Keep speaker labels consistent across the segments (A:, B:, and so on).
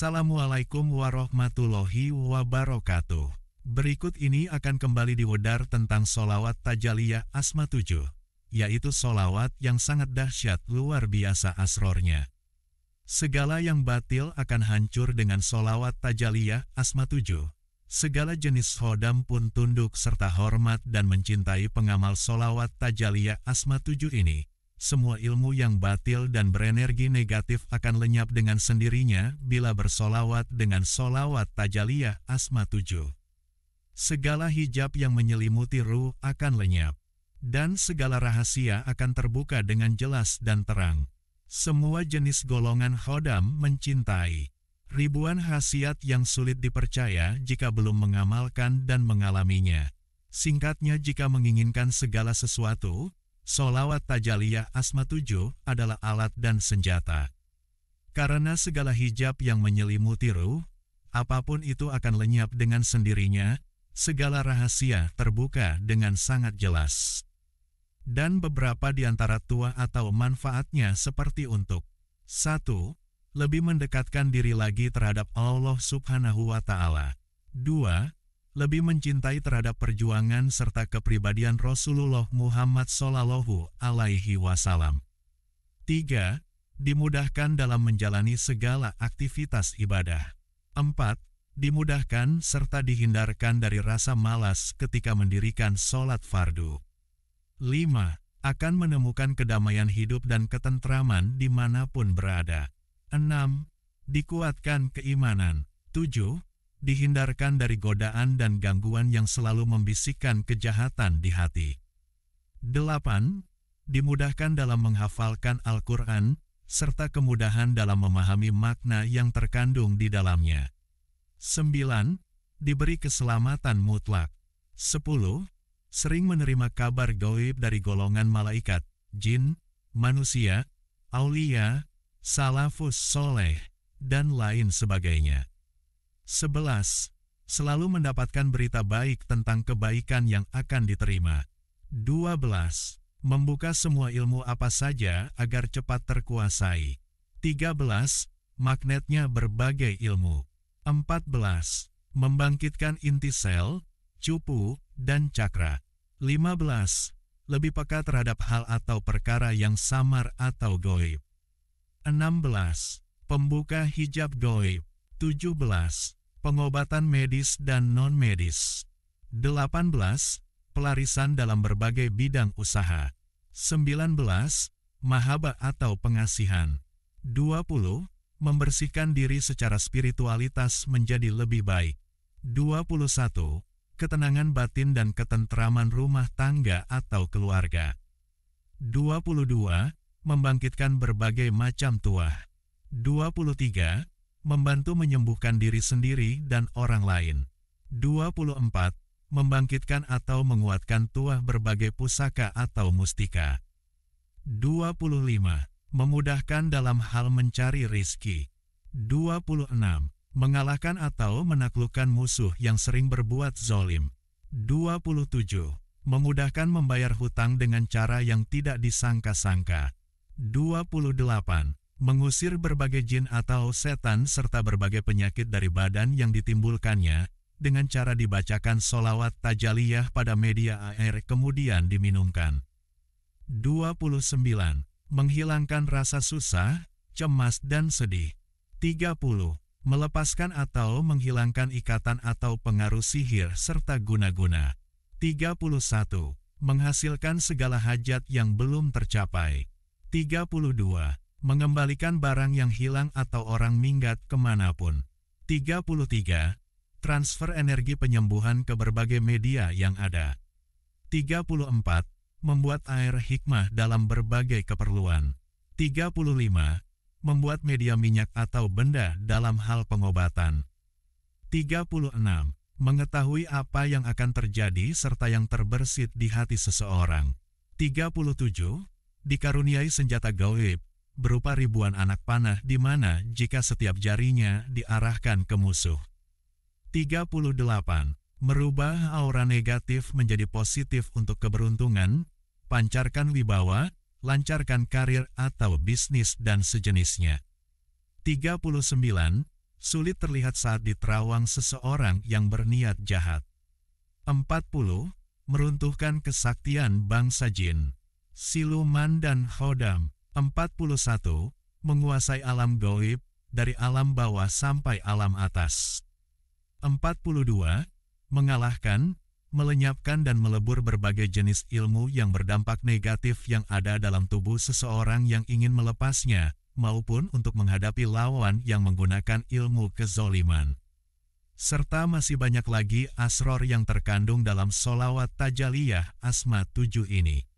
A: Assalamualaikum warahmatullahi wabarakatuh. Berikut ini akan kembali diwedar tentang solawat Tajaliyah Asma 7, yaitu solawat yang sangat dahsyat luar biasa asrornya. Segala yang batil akan hancur dengan solawat Tajaliyah Asma 7. Segala jenis hodam pun tunduk serta hormat dan mencintai pengamal solawat Tajaliyah Asma 7 ini semua ilmu yang batil dan berenergi negatif akan lenyap dengan sendirinya bila bersolawat dengan solawat tajaliyah asma tujuh. Segala hijab yang menyelimuti ruh akan lenyap, dan segala rahasia akan terbuka dengan jelas dan terang. Semua jenis golongan khodam mencintai ribuan khasiat yang sulit dipercaya jika belum mengamalkan dan mengalaminya. Singkatnya jika menginginkan segala sesuatu, Solawat Tajaliyah Asma 7 adalah alat dan senjata. Karena segala hijab yang menyelimuti ruh, apapun itu akan lenyap dengan sendirinya, segala rahasia terbuka dengan sangat jelas. Dan beberapa di antara tua atau manfaatnya seperti untuk 1. Lebih mendekatkan diri lagi terhadap Allah subhanahu wa ta'ala 2 lebih mencintai terhadap perjuangan serta kepribadian Rasulullah Muhammad Sallallahu Alaihi Wasallam. 3. Dimudahkan dalam menjalani segala aktivitas ibadah. Empat, Dimudahkan serta dihindarkan dari rasa malas ketika mendirikan sholat fardu. Lima, Akan menemukan kedamaian hidup dan ketentraman dimanapun berada. Enam, Dikuatkan keimanan. Tujuh dihindarkan dari godaan dan gangguan yang selalu membisikkan kejahatan di hati. 8. Dimudahkan dalam menghafalkan Al-Quran, serta kemudahan dalam memahami makna yang terkandung di dalamnya. 9. Diberi keselamatan mutlak. 10. Sering menerima kabar gaib dari golongan malaikat, jin, manusia, aulia, salafus soleh, dan lain sebagainya. 11. Selalu mendapatkan berita baik tentang kebaikan yang akan diterima. 12. Membuka semua ilmu apa saja agar cepat terkuasai. 13. Magnetnya berbagai ilmu. 14. Membangkitkan inti sel, cupu, dan cakra. 15. Lebih peka terhadap hal atau perkara yang samar atau goib. 16. Pembuka hijab goib. 17 pengobatan medis dan non-medis. 18. Pelarisan dalam berbagai bidang usaha. 19. Mahaba atau pengasihan. 20. Membersihkan diri secara spiritualitas menjadi lebih baik. 21. Ketenangan batin dan ketentraman rumah tangga atau keluarga. 22. Membangkitkan berbagai macam tuah. 23 membantu menyembuhkan diri sendiri dan orang lain. 24. Membangkitkan atau menguatkan tuah berbagai pusaka atau mustika. 25. Memudahkan dalam hal mencari rizki. 26. Mengalahkan atau menaklukkan musuh yang sering berbuat zolim. 27. Memudahkan membayar hutang dengan cara yang tidak disangka-sangka. 28 mengusir berbagai jin atau setan serta berbagai penyakit dari badan yang ditimbulkannya, dengan cara dibacakan solawat tajaliyah pada media air kemudian diminumkan. 29. Menghilangkan rasa susah, cemas dan sedih. 30. Melepaskan atau menghilangkan ikatan atau pengaruh sihir serta guna-guna. 31. Menghasilkan segala hajat yang belum tercapai. 32 Mengembalikan barang yang hilang atau orang minggat kemanapun. 33. Transfer energi penyembuhan ke berbagai media yang ada. 34. Membuat air hikmah dalam berbagai keperluan. 35. Membuat media minyak atau benda dalam hal pengobatan. 36. Mengetahui apa yang akan terjadi serta yang terbersit di hati seseorang. 37. Dikaruniai senjata gaib berupa ribuan anak panah di mana jika setiap jarinya diarahkan ke musuh. 38. Merubah aura negatif menjadi positif untuk keberuntungan, pancarkan wibawa, lancarkan karir atau bisnis dan sejenisnya. 39. Sulit terlihat saat diterawang seseorang yang berniat jahat. 40. Meruntuhkan kesaktian bangsa jin, siluman dan hodam. 41. Menguasai alam goib, dari alam bawah sampai alam atas. 42. Mengalahkan, melenyapkan dan melebur berbagai jenis ilmu yang berdampak negatif yang ada dalam tubuh seseorang yang ingin melepasnya, maupun untuk menghadapi lawan yang menggunakan ilmu kezoliman. Serta masih banyak lagi asror yang terkandung dalam solawat tajaliyah asma 7 ini.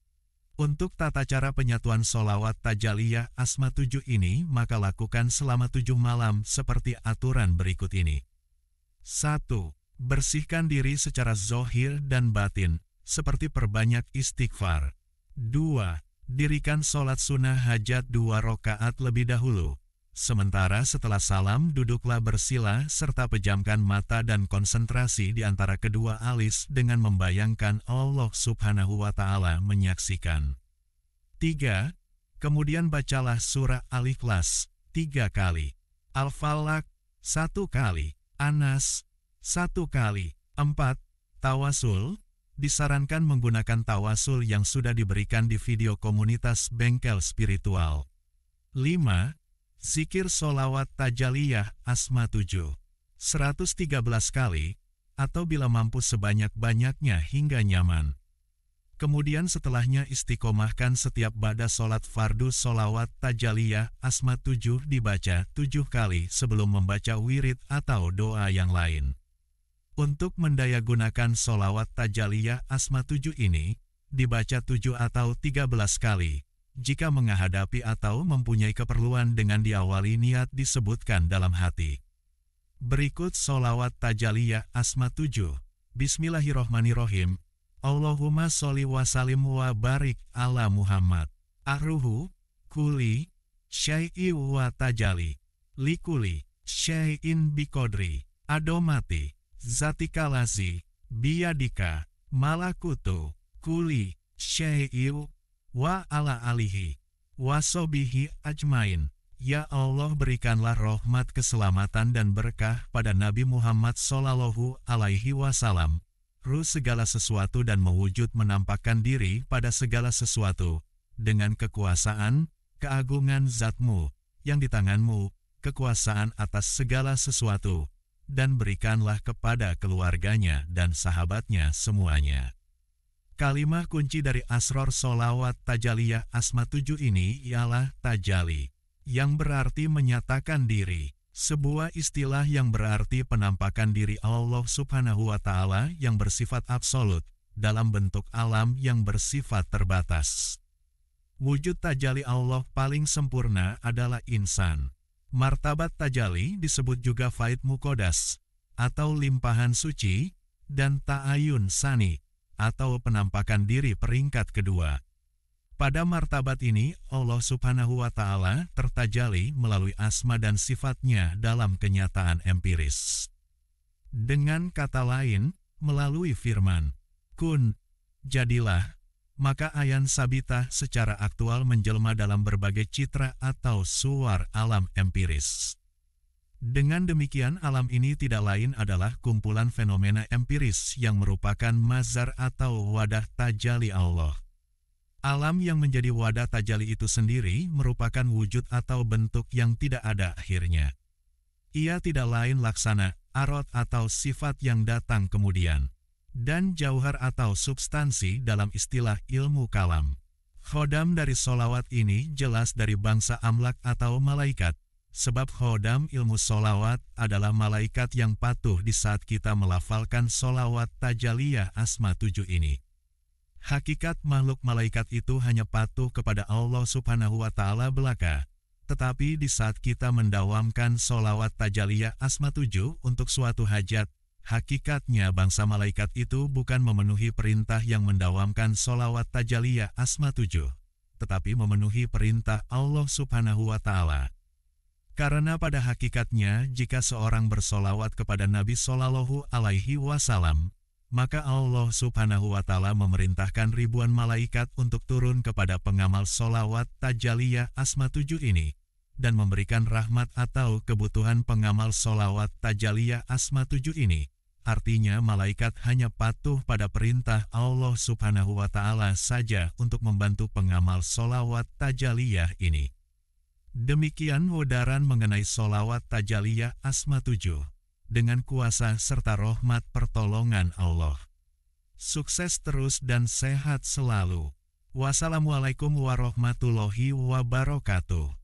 A: Untuk tata cara penyatuan solawat tajaliyah asma tujuh ini maka lakukan selama tujuh malam seperti aturan berikut ini. 1. Bersihkan diri secara zohir dan batin, seperti perbanyak istighfar. 2. Dirikan solat sunnah hajat dua rokaat lebih dahulu, Sementara setelah salam duduklah bersila serta pejamkan mata dan konsentrasi di antara kedua alis dengan membayangkan Allah subhanahu wa ta'ala menyaksikan. 3. Kemudian bacalah surah Al-Ikhlas tiga kali, Al-Falak satu kali, Anas satu kali, empat Tawasul disarankan menggunakan tawasul yang sudah diberikan di video komunitas bengkel spiritual. 5 Zikir Solawat Tajaliyah Asma 7. 113 kali, atau bila mampu sebanyak-banyaknya hingga nyaman. Kemudian setelahnya istiqomahkan setiap bada solat fardu solawat tajaliyah asma tujuh dibaca tujuh kali sebelum membaca wirid atau doa yang lain. Untuk mendayagunakan solawat tajaliyah asma tujuh ini, dibaca tujuh atau tiga belas kali, jika menghadapi atau mempunyai keperluan dengan diawali niat disebutkan dalam hati. Berikut solawat tajaliyah asma 7. Bismillahirrohmanirrohim. Allahumma sholli wa salim wa barik ala Muhammad. Arruhu, kuli, syai'i wa tajali. Likuli, syai'in bikodri. Adomati, zatikalazi, biyadika malakutu, kuli, syai'i wa ala alihi wa sobihi ajmain. Ya Allah berikanlah rahmat keselamatan dan berkah pada Nabi Muhammad Sallallahu Alaihi Wasallam. Ru segala sesuatu dan mewujud menampakkan diri pada segala sesuatu. Dengan kekuasaan, keagungan zatmu, yang di tanganmu, kekuasaan atas segala sesuatu. Dan berikanlah kepada keluarganya dan sahabatnya semuanya. Kalimah kunci dari Asror Solawat Tajaliyah Asma 7 ini ialah Tajali, yang berarti menyatakan diri. Sebuah istilah yang berarti penampakan diri Allah subhanahu wa ta'ala yang bersifat absolut, dalam bentuk alam yang bersifat terbatas. Wujud Tajali Allah paling sempurna adalah insan. Martabat Tajali disebut juga faid Mukodas, atau limpahan suci, dan Ta'ayun Sani, atau penampakan diri peringkat kedua. Pada martabat ini, Allah subhanahu wa ta'ala tertajali melalui asma dan sifatnya dalam kenyataan empiris. Dengan kata lain, melalui firman, kun, jadilah, maka ayan sabita secara aktual menjelma dalam berbagai citra atau suar alam empiris. Dengan demikian alam ini tidak lain adalah kumpulan fenomena empiris yang merupakan mazar atau wadah tajali Allah. Alam yang menjadi wadah tajali itu sendiri merupakan wujud atau bentuk yang tidak ada akhirnya. Ia tidak lain laksana, arot atau sifat yang datang kemudian. Dan jauhar atau substansi dalam istilah ilmu kalam. Khodam dari solawat ini jelas dari bangsa amlak atau malaikat, Sebab khodam ilmu solawat adalah malaikat yang patuh di saat kita melafalkan solawat tajaliyah asma tujuh ini. Hakikat makhluk malaikat itu hanya patuh kepada Allah subhanahu wa ta'ala belaka. Tetapi di saat kita mendawamkan solawat tajaliyah asma tujuh untuk suatu hajat, hakikatnya bangsa malaikat itu bukan memenuhi perintah yang mendawamkan solawat tajaliyah asma tujuh, tetapi memenuhi perintah Allah subhanahu wa ta'ala. Karena pada hakikatnya jika seorang bersolawat kepada Nabi Shallallahu Alaihi Wasallam, maka Allah Subhanahu wa Ta'ala memerintahkan ribuan malaikat untuk turun kepada pengamal solawat Tajaliyah Asma 7 ini, dan memberikan rahmat atau kebutuhan pengamal solawat Tajaliyah Asma 7 ini. Artinya malaikat hanya patuh pada perintah Allah subhanahu wa ta'ala saja untuk membantu pengamal solawat tajaliyah ini. Demikian wodaran mengenai solawat tajaliyah asma Tujuh dengan kuasa serta rahmat pertolongan Allah. Sukses terus dan sehat selalu. Wassalamualaikum warahmatullahi wabarakatuh.